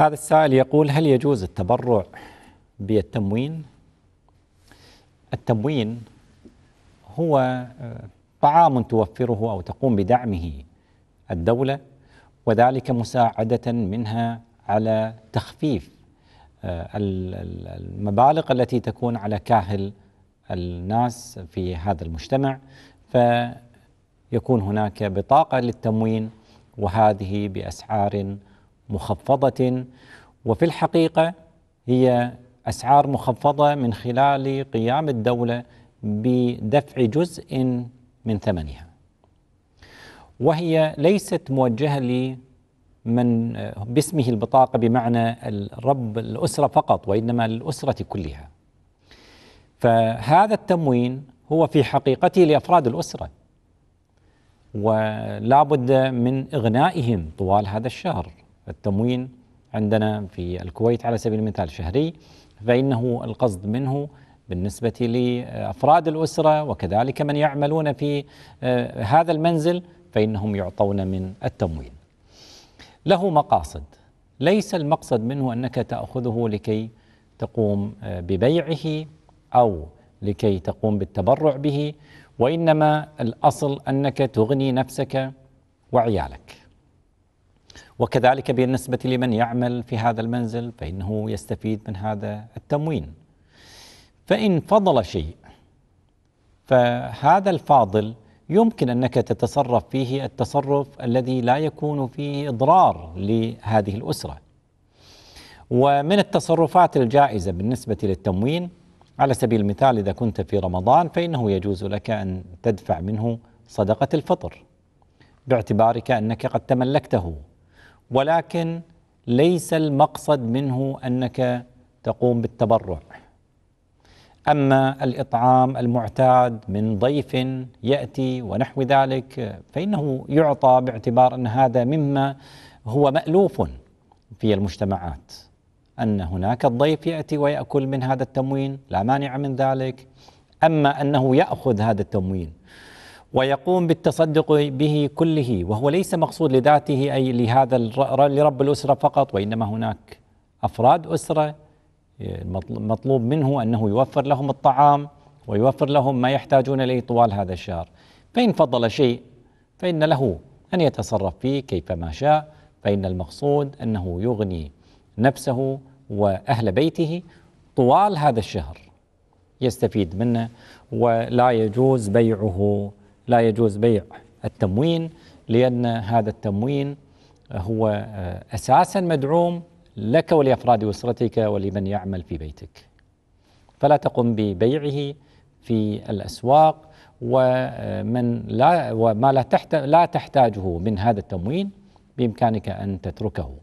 هذا السائل يقول هل يجوز التبرع بالتموين؟ التموين هو آه، طعام توفره او تقوم بدعمه الدوله وذلك مساعده منها على تخفيف آه، المبالغ التي تكون على كاهل الناس في هذا المجتمع فيكون هناك بطاقه للتموين وهذه باسعار مخفضه وفي الحقيقه هي اسعار مخفضه من خلال قيام الدوله بدفع جزء من ثمنها وهي ليست موجهه لمن باسمه البطاقه بمعنى الرب الاسره فقط وانما للاسره كلها فهذا التموين هو في حقيقته لافراد الاسره ولا بد من اغنائهم طوال هذا الشهر التموين عندنا في الكويت على سبيل المثال شهري فإنه القصد منه بالنسبة لأفراد الأسرة وكذلك من يعملون في آه، هذا المنزل فإنهم يعطون من التموين له مقاصد ليس المقصد منه أنك تأخذه لكي تقوم آه، ببيعه أو لكي تقوم بالتبرع به وإنما الأصل أنك تغني نفسك وعيالك وكذلك بالنسبة لمن يعمل في هذا المنزل فإنه يستفيد من هذا التموين فإن فضل شيء فهذا الفاضل يمكن انك تتصرف فيه التصرف الذي لا يكون فيه اضرار لهذه الاسره. ومن التصرفات الجائزه بالنسبه للتموين على سبيل المثال اذا كنت في رمضان فانه يجوز لك ان تدفع منه صدقه الفطر باعتبارك انك قد تملكته ولكن ليس المقصد منه انك تقوم بالتبرع اما الاطعام المعتاد من ضيف ياتي ونحو ذلك فانه يعطى باعتبار ان هذا مما هو مالوف في المجتمعات ان هناك الضيف ياتي وياكل من هذا التموين لا مانع من ذلك اما انه ياخذ هذا التموين ويقوم بالتصدق به كله وهو ليس مقصود لذاته أي لهذا لرب الأسرة فقط وإنما هناك أفراد أسرة مطلوب منه أنه يوفر لهم الطعام ويوفر لهم ما يحتاجون إليه طوال هذا الشهر فإن فضل شيء فإن له أن يتصرف فيه كيفما شاء فإن المقصود أنه يغني نفسه وأهل بيته طوال هذا الشهر يستفيد منه ولا يجوز بيعه لا يجوز بيع التموين لأن هذا التموين هو آه، أساسا مدعوم لك ولأفراد أسرتك ولمن يعمل في بيتك فلا تقم ببيعه في الأسواق ومن لا وما لا لا تحتاجه من هذا التموين بإمكانك أن تتركه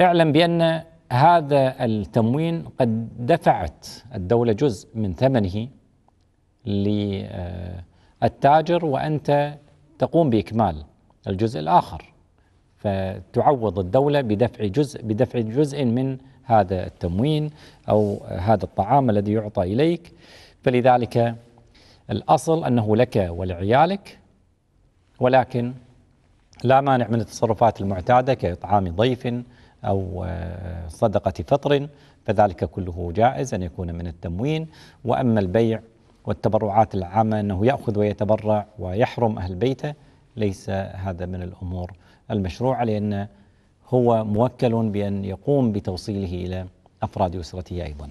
اعلم بأن هذا التموين قد دفعت الدولة جزء من ثمنه ل آه، التاجر وانت تقوم باكمال الجزء الاخر فتعوض الدوله بدفع جزء بدفع جزء من هذا التموين او هذا الطعام الذي يعطى اليك فلذلك الاصل انه لك ولعيالك ولكن لا مانع من التصرفات المعتاده كاطعام ضيف او آه، صدقه فطر فذلك كله جائز ان يكون من التموين واما البيع والتبرعات العامة أنه يأخذ ويتبرع ويحرم أهل بيته ليس هذا من الأمور المشروعة لأن هو موكل بأن يقوم بتوصيله إلى أفراد أسرته أيضاً